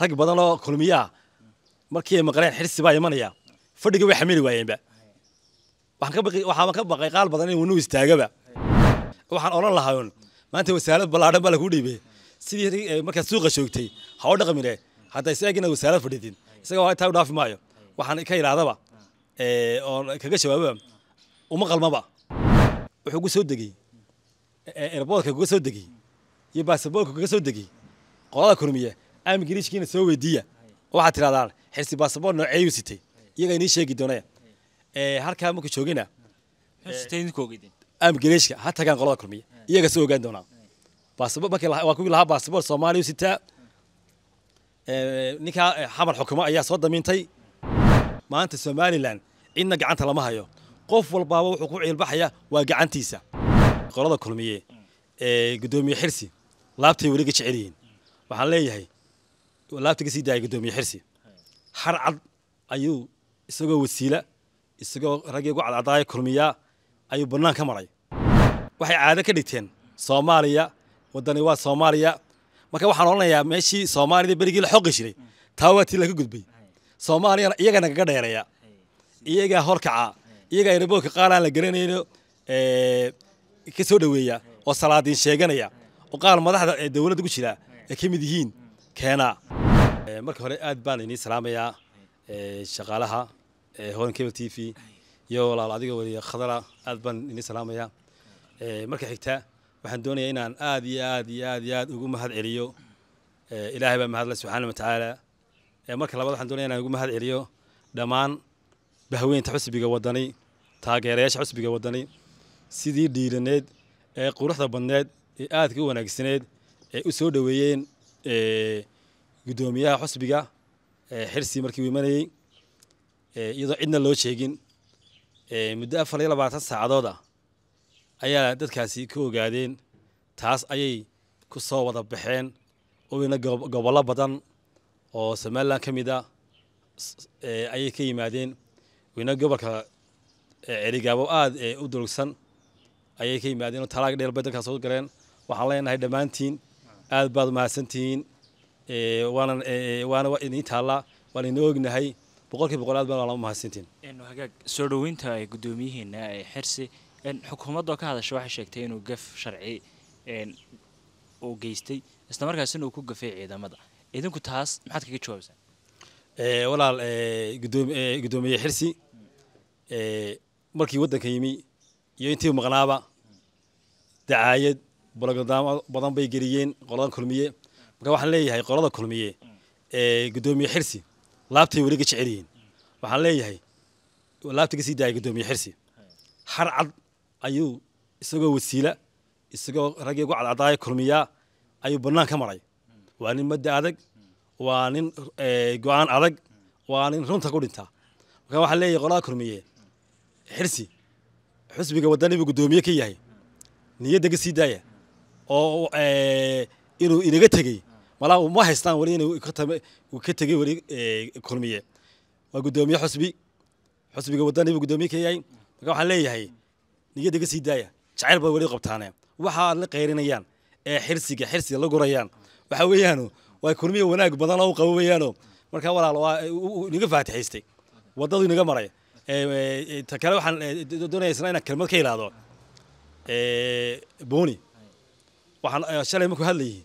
rag badanoo oo markii maqleen xirsi baa imanaya fadhigii way xamili waayeenba waxaan ka baqay qaal badan in wanu istaagaba waxaan odhan lahayn maanta wasaalad ballaadhan baa lagu dhiibay sidii eh, markaad suuqa joogtay ha oo dhaqmine hadda is eg fadhidin isaga waa intaa dhaafi maayo waxaan ka idhahdaba eh, oon kaga jawaababa uma qalmaba wuxuu gu soo degey erboodka eh, kuga soo degey iyo baasaboolka kuga soo degey qolada kulmiya أم جريش كين سوى ديا واحد ترى دار حسي باسبور نو أيو ستي يجا نيشي جدنا هر كام ممكن شو جينا ستين كو أم جريش حتى كان غلط كرمي يجا سوى جدنا باسبور بكي واقول لها باسبور سومالي ستة نكا حمر حكومة يا صدق مين تي ما أنت سومالي لان إن جعنت لما هيو قف والباب وحقوق البحية وجعنتيسا غلط كرمي قدومي حرسي لابتي وريك شعرين وحليه هي laabta sii daayay gudoomiye xirsi har cad ayuu isagoo wasiila isagoo raggii ugu cadcadaaya kulmiyaa ayuu bannaan ka maray waxay caado ka dhigteen soomaaliya waddani waa soomaaliya marka waxaan odhanayaa meeshii soomaalida berigii la xoqi jiray taa waa tii laga gudbay soomaaliyana iyagaa nagaga dheereeya iyagaa horkaca iyagaa eraboolka qaar la garanayno ka soo dhoweeya oo salaadiin sheeganaya oo qaal madaxda ee dowladda ku jira ay ka mid yihiin keenaa Eh, marka hore aad baan idin salaamayaa eh, shaqaalaha eh, hodan cable t v iyo walaal adiga weliya khadara aad baan idin salaamayaa marka xigta waxaan doonayaa inaan aad iyo aad iyo aad iyo aad ugu mahad celiyo ilaahay baa mahadle subxaana watacaala marka labaad waxaan doonaya inaan ugu mahad celiyo dhammaan bahweynta xusbiga wadani taageerayaasha xusbiga wadani sidii dhiiraneed ee quruxda badneed ee aadka u wanaagsaneed ee u soo dhoweeyeen gudoomiyaha xusbiga xirsi markii u imanayey iyadoo cidna loo sheegin muddo afar iyo labaatan saacadooda ah ayaa dadkaasi ka ogaadeen taas ayay ku soo wada baxeen owina gobollo badan oo somalilan ka mid a ah, ayay ka yimaadeen weyna gobolka celigaabo aada u durugsan ayay ka yimaadeen oo talaag dheer bay dalkaas soo galeen waxaan leenahay dhammaantiin aad baad u mahadsantihiin Eh, waana idiin eh, taallaa waan idin ognahay boqolkii boqolaad baa lama mahadsantiin eh, hagaag soo dhoweynta guddoomiyihiina xirsi xukuumadoo ka hadasha waxay sheegtay inuu gaf sharci uu geystay isla markaasina uu ku gafay ciidamada idinku taas maxaad kaga jawaabsaa walaal guddoomiye xirsi markii waddanka yimi iyo intii maqnaaba dacaayad balogadaamo badan bay geliyeen qoladan kulmiye marka waxaan leeyahay qolada kulmiye ee guddoomiye xirsi laabtay weliga jecel yihiin waxaan leeyahay laabta ka daayay guddoomiye xirsi har cad ayuu isagoo wasiila isagoo raggii ugu cadcadaaya kulmiyaa ayuu bannaan ka maray waa nin madda adag waa nin go-aan adag waa nin runta ku dhintaa marka waxaan leeyahay qolada kulmiye xirsi xusbiga wadanibu buu ka yahay niyadda ka sii daaya oo inuu inaga tegey malaa uma haystaan weli in ka tegey weli kulmiye eh, waa guddoomiye xusbi xusbiga waddani buu guddoomiye ka yahay marka waxaan leeyahay niyadda iga sii daaya jacayl baad weli qabtaane waxaa la qayrinayaan ee xirsiga xirsiga la gurayaan waxa weeyaanu waa kulmiye wanaag badan oo u qabo weeyaano markaa walaal waa inaga faatixaystay waddadu inaga maray eh, eh, ta kale waxaan doonaya isna inaan kelmad ka ilaado booni waxaan shalay markuu hadlayay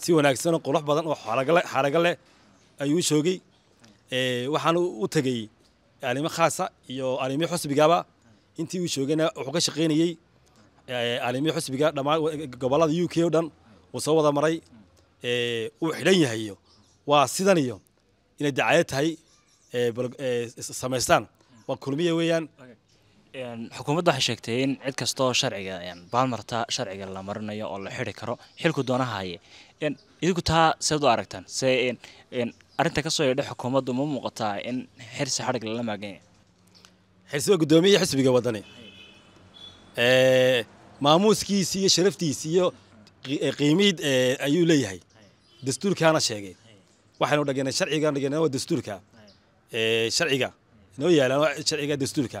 si wanaagsanoo qurux badan oo xaaraga leh ayuu shoogay waxaan u tegey eh, aalimo khaasa iyo aalimo xusbigaba intii uu shoogayna wuxuu ka shaqaynayey eh, aalimo xusbiga dhammaan gobolada u k o dhan uu soo wada maray eh, uu xidhan yahayo waa sidan iyo inay dacaayad tahay samaystaan waa kulmiya weeyaan xukuumadda waxay sheegtay in cid kastoo sharciga baalmarta sharciga la marinayo oo la xiri karo xilku doonahaye idinku taa seed u aragtaan se arinta kasoo yeedha xukuumaddu ma muuqataa in xirsi xadhig lala maaganya xirsiga guddoomiye xisbiga wadani maamuuskiisi iyo sharaftiisi iyo qiimihid ayuu leeyahay dastuurkaana sheegay waxaanu dhagnay sharciga dhagn waa dastuurka sharciga noo yaalaan sharciga dastuurka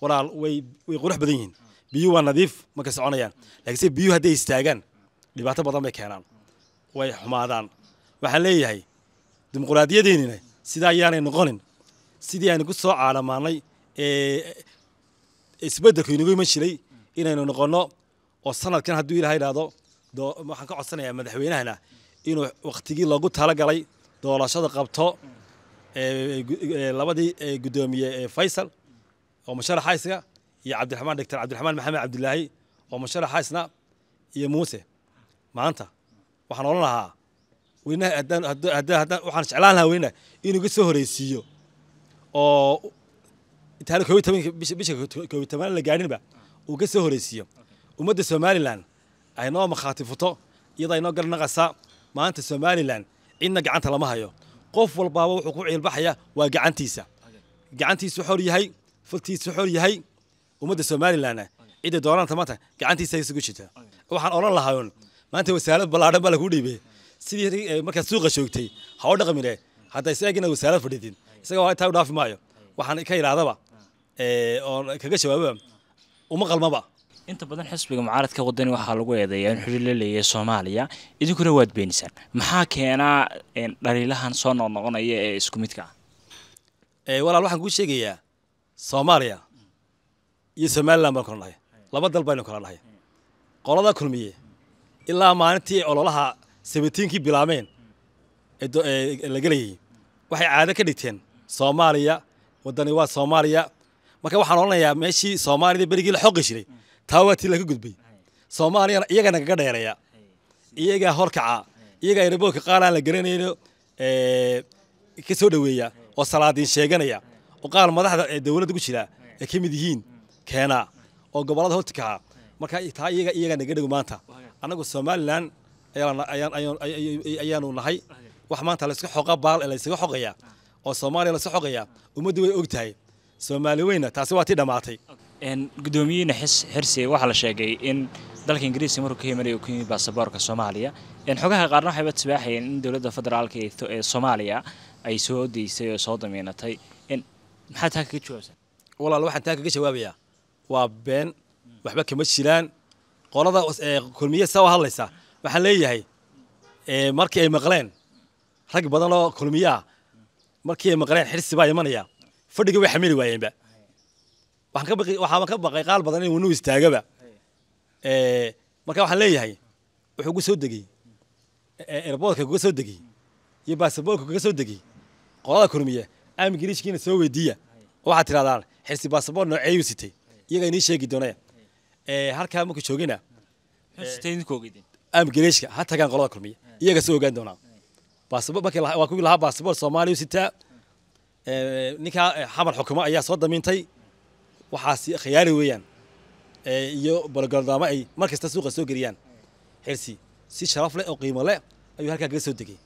walaal way qurux badan yihiin biyuhu waa nadiif markay soconayaan lakiin se biyuhu hadday istaagaan dhibaato badan bay keenaan way xumaadaan waxaan leeyahay dimuquraadiyadeennina sidaa ayaanay noqonin sidii aynu ku soo caalamaanay isbedelku inagu iman jiray inaynu noqonno oo sanadkan hadduu ilaha idhaahdo waxaan ka codsanayaa madaxweynahana inuu wakhtigii logu talagalay doolashada qabto labadii gudoomiye faysal oo masharax haysiga iyo cabdiramaan doctor cabdiraxmaan maxamed cabdilaahi oo masharax haysna iyo muuse maanta waxaan odhan lahaa waxaan jeclaan lahaa weynaha inuu iga soo horeysiiyo oo bisha koobiy toban la gaadhinba uu ka soo horeysiiyo ummadda somalilan ay noo makhaati futo iyadoo ay noo garanaqaysaa maanta somalilan cidna gacanta lama hayo qof walbaaba wuxuu ku ciilbaxaya waa gacantiisa gacantiisu xor yahay furtiisa xool yahay ummadda somalilanna cidda doonanta maanta gacantiisa haysugu jirta waxaan odhan lahayn maanta wasaarad ballaadhan baa lagu dhiibay sidii eh, markaad suuqa joogtay ha u hadda isag wasaarad fadhidin isaga waa intaa u dhaafi maayo waxaan ka idhahdaba eh, oon kaga jawaababa uma qalmaba inta badan xisbiga mucaaradka wadani waxaa lagu eedeeyaa in xidhiir la leeyahay soomaaliya idinkuna waad beenisaan maxaa keenaa eh, dhaliilahan soo noqnoqonaya ee isku midka walaal waxaan kuu sheegayaa soomaaliya iyo somalilan baanu kala dhahay laba dal baynu kala dhahay qolada kulmiye ilaa maalintii ololaha sabitiinkii bilaameen la gelayay waxay caado ka dhigteen soomaaliya waddani waa soomaaliya marka waxaan odhanayaa meeshii soomaalida berigii la xoqi jiray taa waa laga gudbay soomaaliyana iyagana kaga dheeraya iyagaa horkaca iyagaa eraboolka qaar aan la garanayno ka soo dhoweeya oo salaadiin sheeganaya boqaal madaxda ee dowladda ku jira ay ka mid yihiin hmm. keena oo gobolada hortikaha ah. marka taa iyaga iyagaa naga maanta annagu somalilan ayaanu nahay wax maanta layska xoqa baal ee laysaga xoqaya oo soomaaliya layska xoqaya ummaddu way og tahay soomaali weyna taasi waa tii dhammaatay gudoomiyihiina xirsi waxaa la sheegay in dalka ingiriiska markuu ka himanayo ku yimi baasaboorka soomaaliya xogaha qaarna waxayba tibaaxayeen in dowladda federaalka ee soomaaliya ay soo daysay oo soo damiinatay maxaa taa kaga jawaabsa walaal waxaan taa kaga jawaabayaa waa been waxba kama jiraan qolada eh, kulmiye sawa hadlaysaa waxaan leeyahay eh, markii ay maqleen rag badan oo kulmiyaha markii ay maqleen xirsi baa imanaya fadhigii way xamili waayeenba waxaan ka baqay qaal badan in wanu istaagaba eh, marka waxaan leeyahay wuxuu gu soo degiyey erboodka kuga soo degiyey iyo baasaboorka kuga soo degiyey qolada kulmiye amgilishkiina soo weydiiya waxaa tidhahdaa xirsi basaboor nooceeyuu sitay iyagaa inii sheegi doonaya halkaa marku joogina amgilishka ha tagaan qolada kulmiya iyaga soo ogaan doonaa waa kuwii lahaa basaboor soomaaliyu sitaa ninkaa xamar xukumo ayaa soo damiintay waxaas khiyaari weeyaan iyo bologoldaamo ay mar kasta suuqa soo geliyaan xirsi si sharaf leh oo qiimo leh ayuu halkaa kaga soo degay